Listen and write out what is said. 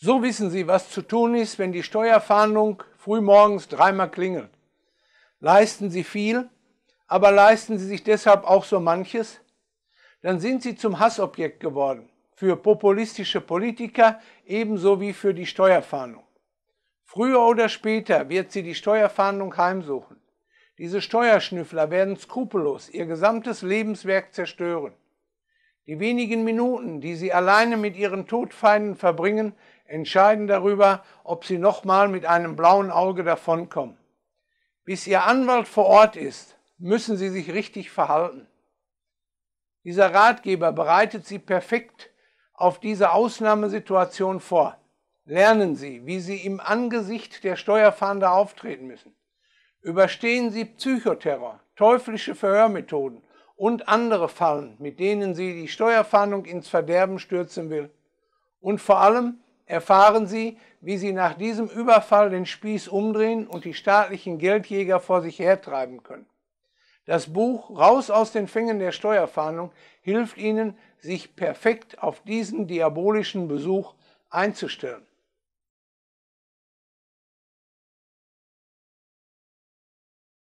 So wissen Sie, was zu tun ist, wenn die Steuerfahndung frühmorgens dreimal klingelt. Leisten Sie viel, aber leisten Sie sich deshalb auch so manches? Dann sind Sie zum Hassobjekt geworden, für populistische Politiker ebenso wie für die Steuerfahndung. Früher oder später wird sie die Steuerfahndung heimsuchen. Diese Steuerschnüffler werden skrupellos ihr gesamtes Lebenswerk zerstören. Die wenigen Minuten, die sie alleine mit ihren Todfeinden verbringen, entscheiden darüber, ob sie nochmal mit einem blauen Auge davonkommen. Bis ihr Anwalt vor Ort ist, müssen sie sich richtig verhalten. Dieser Ratgeber bereitet sie perfekt auf diese Ausnahmesituation vor. Lernen Sie, wie Sie im Angesicht der Steuerfahnder auftreten müssen. Überstehen Sie Psychoterror, teuflische Verhörmethoden und andere Fallen, mit denen sie die Steuerfahndung ins Verderben stürzen will. Und vor allem erfahren Sie, wie Sie nach diesem Überfall den Spieß umdrehen und die staatlichen Geldjäger vor sich hertreiben können. Das Buch Raus aus den Fängen der Steuerfahndung hilft Ihnen, sich perfekt auf diesen diabolischen Besuch einzustellen.